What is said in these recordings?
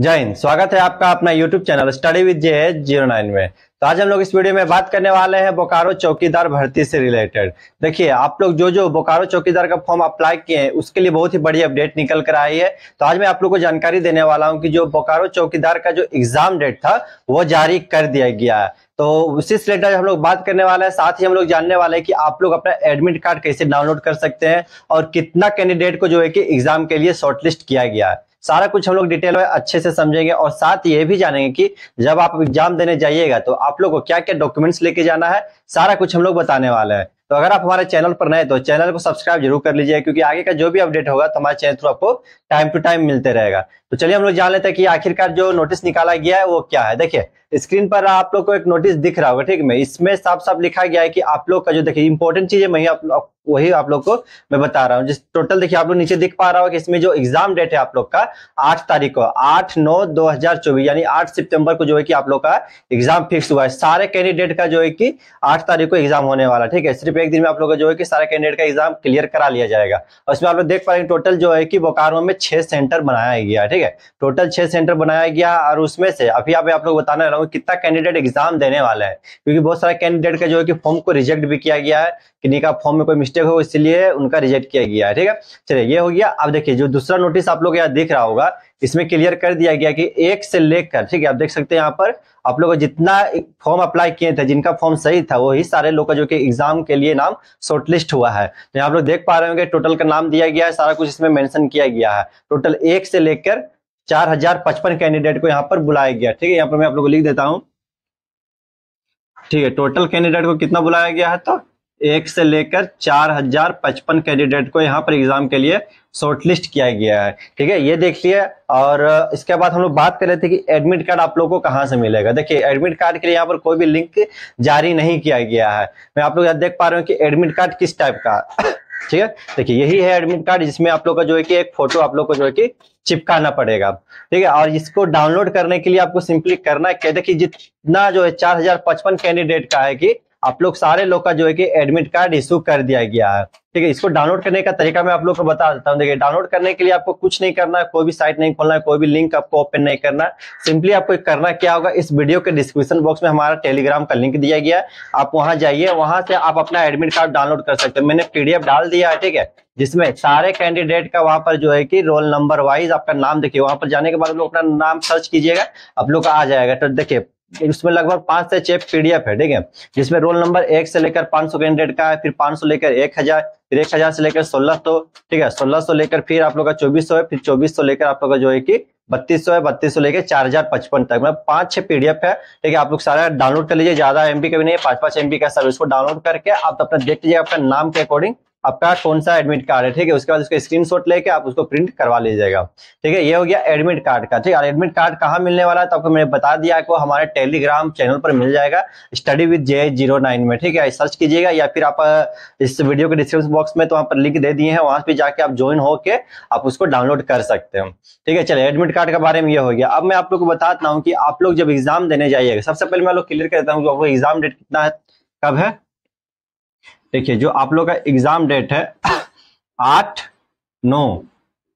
जय हिंद स्वागत है आपका अपना YouTube channel study with J zero nine में तो आज हम लोग इस वीडियो में बात करने वाले हैं बोकारो चौकीदार भर्ती से रिलेटेड देखिए आप लोग जो जो बोकारो चौकीदार का फॉर्म अप्लाई किए हैं उसके लिए बहुत ही बड़ी अपडेट निकल कर आई है तो आज मैं आप लोग को जानकारी देने वाला हूँ कि जो बोकारो चौकीदार का जो एग्जाम डेट था वो जारी कर दिया गया है तो उसी से रिलेटेड हम लोग बात करने वाले हैं साथ ही हम लोग जानने वाले हैं कि आप लोग अपना एडमिट कार्ड कैसे डाउनलोड कर सकते हैं और कितना कैंडिडेट को जो है कि एग्जाम के लिए शॉर्टलिस्ट किया गया है सारा कुछ हम लोग डिटेल में अच्छे से समझेंगे और साथ ये भी जानेंगे कि जब आप एग्जाम देने जाइएगा तो आप लोग को क्या क्या डॉक्यूमेंट्स लेके जाना है सारा कुछ हम लोग बताने वाले हैं तो अगर आप हमारे चैनल पर नए तो चैनल को सब्सक्राइब जरूर कर लीजिए क्योंकि आगे का जो भी अपडेट होगा तो हमारे चैनल थ्रू आपको टाइम टू टाइम मिलते रहेगा तो चलिए हम लोग जान लेते हैं कि आखिरकार जो नोटिस निकाला गया है वो क्या है देखिए स्क्रीन पर आप लोग को एक नोटिस दिख रहा होगा ठीक है इसमें साफ साफ लिखा गया है कि आप लोग का जो देखिए इंपॉर्टेंट चीज है वही आप लोग को मैं बता रहा हूँ जिस टोटल देखिए आप लोग नीचे दिख पा रहा होगा कि इसमें जो एग्जाम डेट है आप लोग का आठ तारीख को आठ नौ दो हजार चौबीस यानी आठ सितंबर को जो है कि आप लोग का एग्जाम फिक्स हुआ है सारे कैंडिडेट का जो है कि आठ तारीख को एग्जाम होने वाला ठीक है सिर्फ एक दिन में आप लोग का जो है कि सारा कैंडिडेट का एग्जाम क्लियर करा लिया जाएगा और इसमें आप लोग देख पा रहे हैं टोटल जो है कि बोकारो में छह सेंटर बनाया गया ठीक है टोटल छह सेंटर बनाया गया और उसमें से अभी आप, आप लोग बताने रहा हूँ कितना कैंडिडेट एग्जाम देने वाला है क्योंकि बहुत सारे कैंडिडेट का जो है कि फॉर्म को रिजेक्ट भी किया गया है किन्हीं का फॉर्म में कोई मिस्टेक हो इसलिए उनका रिजेक्ट किया गया है ठीक है चलिए ये हो गया अब देखिए जो दूसरा नोटिस आप लोग यहाँ देख रहा होगा इसमें क्लियर कर दिया गया कि एक से लेकर ठीक है आप देख सकते हैं यहाँ पर आप लोग जितना फॉर्म अप्लाई किए थे जिनका फॉर्म सही था वही सारे लोग का जो कि एग्जाम के लिए नाम शॉर्टलिस्ट हुआ है तो आप लोग देख पा रहे होंगे टोटल का नाम दिया गया है सारा कुछ इसमें मेंशन किया गया है टोटल एक से लेकर चार हजार पचपन कैंडिडेट को यहाँ पर बुलाया गया ठीक है यहाँ पर मैं आप लोग को लिख देता हूँ ठीक है टोटल कैंडिडेट को कितना बुलाया गया है तो एक से लेकर चार हजार पचपन कैंडिडेट को यहाँ पर एग्जाम के लिए शॉर्टलिस्ट किया गया है ठीक है ये देख लिया और इसके बाद हम लोग बात कर रहे थे कि एडमिट कार्ड आप लोगों को कहाँ से मिलेगा देखिए एडमिट कार्ड के लिए यहाँ पर कोई भी लिंक जारी नहीं किया गया है मैं आप लोग यहाँ देख पा रहा हूँ कि एडमिट कार्ड किस टाइप का ठीक है देखिए यही है एडमिट कार्ड जिसमें आप लोग का जो है कि एक फोटो आप लोग को जो है कि चिपकाना पड़ेगा ठीक है और इसको डाउनलोड करने के लिए आपको सिंपली करना है देखिए जितना जो है चार हजार पचपन कैंडिडेट का है कि आप लोग सारे लोग का जो है कि एडमिट कार्ड इशू कर दिया गया है ठीक है इसको डाउनलोड करने का तरीका मैं आप लोग को बता देता हूँ देखिए डाउनलोड करने के लिए आपको कुछ नहीं करना है कोई भी साइट नहीं खोलना है कोई भी लिंक आपको ओपन नहीं करना है सिंपली आपको करना क्या होगा इस वीडियो के डिस्क्रिप्शन बॉक्स में हमारा टेलीग्राम का लिंक दिया गया है आप वहां जाइए वहां से आप अपना एडमिट कार्ड डाउनलोड कर सकते हो मैंने पीडीएफ डाल दिया है ठीक है जिसमें सारे कैंडिडेट का वहां पर जो है कि रोल नंबर वाइज आपका नाम देखिए वहां पर जाने के बाद आप लोग अपना नाम सर्च कीजिएगा आप लोग का आ जाएगा तो देखिए इसमें लगभग पांच से छह पीडीएफ है ठीक है जिसमें रोल नंबर एक से लेकर पांच सौ कैंडिडेट का है फिर पांच सौ लेकर एक हजार फिर एक हजार से लेकर सोलह सौ ठीक है सोलह सौ लेकर फिर आप लोग का चौबीस सौ है फिर चौबीस सौ लेकर आप लोग का जो है कि बत्तीस सौ है बत्तीस सौ लेकर चार हजार पचपन तक मतलब पांच छह पीडीएफ है ठीक है आप लोग सारा डाउनलोड कर लीजिए ज्यादा एमबी का भी नहीं है पांच पांच एमबी का सर्विस को डाउनलोड करके आप अपना देख लीजिए अपने नाम के अकॉर्डिंग आपका कौन सा एडमिट कार्ड है ठीक है उसके बाद उसका स्क्रीन शॉट लेके आप उसको प्रिंट करवा लीजिएगा ठीक है ये हो गया एडमिट कार्ड का ठीक है एडमिट कार्ड कहाँ मिलने वाला है तो आपको मैंने बता दिया आपको हमारे टेलीग्राम चैनल पर मिल जाएगा study with J zero nine में ठीक है सर्च कीजिएगा या फिर आप इस वीडियो के डिस्क्रिप्शन बॉक्स में तो वहाँ पर लिंक दे दिए हैं वहां पर जाके आप ज्वाइन होकर आप उसको डाउनलोड कर सकते हो ठीक है चलिए एडमिट कार्ड के बारे में ये हो गया अब मैं आप लोग को बताता हूँ कि आप लोग जब एग्जाम देने जाइएगा सबसे पहले मैं लोग क्लियर देता हूँ कि आपको एग्जाम डेट कितना है कब है देखिए जो आप लोग का एग्जाम डेट है आठ नौ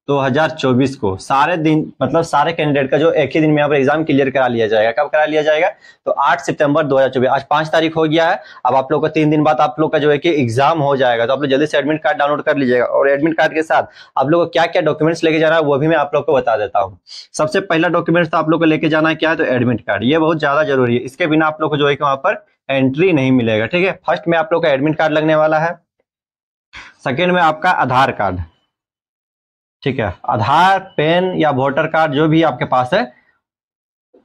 दो हजार चौबीस को सारे दिन मतलब सारे कैंडिडेट का जो एक ही दिन में यहाँ पर एग्जाम क्लियर करा लिया जाएगा कब करा लिया जाएगा तो 8 सितंबर 2024 आज पांच तारीख हो गया है अब आप लोग को तीन दिन बाद आप लोग का जो है कि एग्जाम हो जाएगा तो आप लोग जल्दी से एडमिट कार्ड डाउनलोड कर लीजिएगा और एडमिट कार्ड के साथ आप लोग को क्या क्या डॉक्यूमेंट्स लेके जाना है वो भी मैं आप लोग को बता देता हूँ सबसे पहला डॉक्यूमेंट्स तो आप लोग को लेके जाना है क्या है तो एडमिट कार्ड ये बहुत ज्यादा जरूरी है इसके बिना आप लोग को जो है कि वहाँ पर एंट्री नहीं मिलेगा ठीक है फर्स्ट में आप लोग का एडमिट कार्ड लगने वाला है सेकेंड में आपका आधार कार्ड ठीक है आधार पेन या वोटर कार्ड जो भी आपके पास है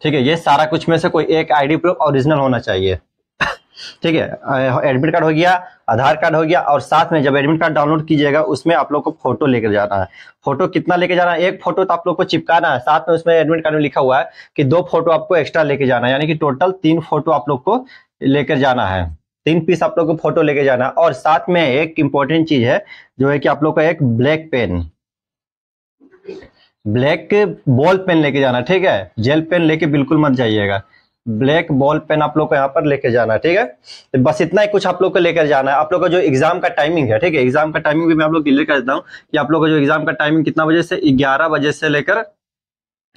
ठीक है ये सारा कुछ में से कोई एक आईडी प्रूफ ओरिजिनल होना चाहिए ठीक है एडमिट कार्ड हो गया आधार कार्ड हो गया और साथ में जब एडमिट कार्ड डाउनलोड कीजिएगा उसमें आप लोग को फोटो लेकर जाना है फोटो कितना लेके जाना है एक फोटो तो आप लोग को चिपकाना है साथ में उसमें एडमिट कार्ड में लिखा हुआ है कि दो फोटो आपको एक्स्ट्रा लेके जाना है यानी कि टोटल तीन फोटो आप लोग को लेकर जाना है तीन पीस आप लोग को फोटो लेके जाना है और साथ में एक इंपॉर्टेंट चीज है जो है कि आप लोग का एक black pen black ball pen लेके जाना ठीक है जेल पेन लेके बिल्कुल मत जाइएगा ब्लैक बॉल पेन आप लोग को यहाँ पर लेके जाना है ठीक है तो बस इतना ही कुछ आप लोग को लेकर जाना है आप लोग का जो एग्जाम का टाइमिंग है ठीक है एग्जाम का टाइमिंग भी मैं आप लोग क्लियर कर देता हूँ कि आप लोग का जो एग्जाम का टाइमिंग कितना बजे से ग्यारह बजे से लेकर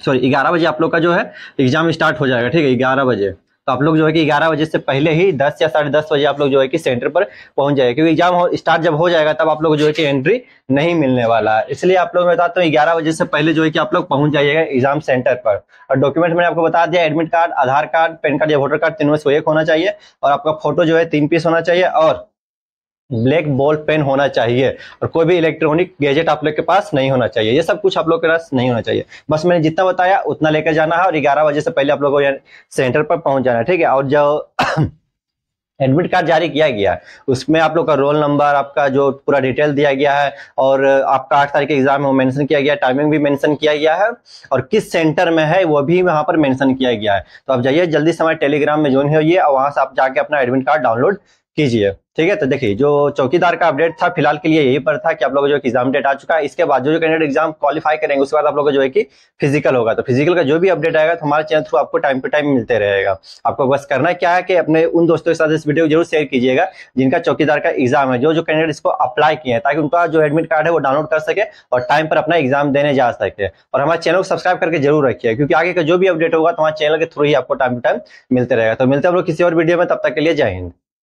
सॉरी ग्यारह बजे आप लोग का जो है एग्जाम स्टार्ट हो जाएगा ठीक है ग्यारह बजे तो आप लोग जो है कि ग्यारह बजे से पहले ही दस या साढ़े दस बजे आप लोग जो है कि सेंटर पर पहुंच जाएगा क्योंकि एग्जाम स्टार्ट जब हो जाएगा तब आप लोग जो है कि एंट्री नहीं मिलने वाला है इसलिए आप लोग मैं बताता हूँ ग्यारह बजे से पहले जो है कि आप लोग पहुंच जाइएगा एग्जाम सेंटर पर और डॉक्यूमेंट मैंने आपको बता दिया admit card Aadhaar card PAN card या वोटर कार्ड तीनों में से एक होना चाहिए और आपका फोटो जो है तीन पीस होना चाहिए और ब्लैक बॉल पेन होना चाहिए और कोई भी इलेक्ट्रॉनिक गैजेट आप लोग के पास नहीं होना चाहिए ये सब कुछ आप लोग के पास नहीं होना चाहिए बस मैंने जितना बताया उतना लेकर जाना है और ग्यारह बजे से पहले आप लोगों को सेंटर पर पहुंच जाना है ठीक है और जो एडमिट कार्ड जारी किया गया है उसमें आप लोग का रोल नंबर आपका जो पूरा डिटेल दिया गया है और आपका आठ तारीख के एग्जाम है वो मेंशन किया गया टाइमिंग भी मेंशन किया गया है और किस सेंटर में है वो भी वहां पर मेंशन किया गया है तो आप जाइए जल्दी से हमारे टेलीग्राम में ज्वाइन होइए और वहां से आप जाके अपना एडमिट कार्ड डाउनलोड कीजिए ठीक है तो देखिए जो चौकीदार का अपडेट था फिलहाल के लिए यही पर था कि आप लोगों को जो एग्जाम डेट आ चुका है इसके बाद जो जो कैंडिडेट एग्जाम क्वालिफाई करेंगे उसके बाद आप लोगों को जो है कि फिजिकल होगा तो फिजिकल का जो भी अपडेट आएगा तो हमारे चैनल थ्रू आपको टाइम टू टाइम मिलते रहेगा आपको बस करना क्या है कि अपने उन दोस्तों के साथ इस वीडियो को जरूर शेयर कीजिएगा जिनका चौकीदार का एग्जाम है जो जो कैंडिडेट इसको अप्लाई किए हैं ताकि उनका जो एडमिट कार्ड है वो डाउनलोड कर सके और टाइम पर अपना एग्जाम देने जा सके और हमारे चैनल को सब्सक्राइब करके जरूर रखिए क्योंकि आगे का जो भी अपडेट होगा तो हमारे चैनल के थ्रू ही आपको टाइम टू टाइम मिलते रहेगा तो मिलते हैं हम लोग किसी और वीडियो में तब तक के लिए जय हिंद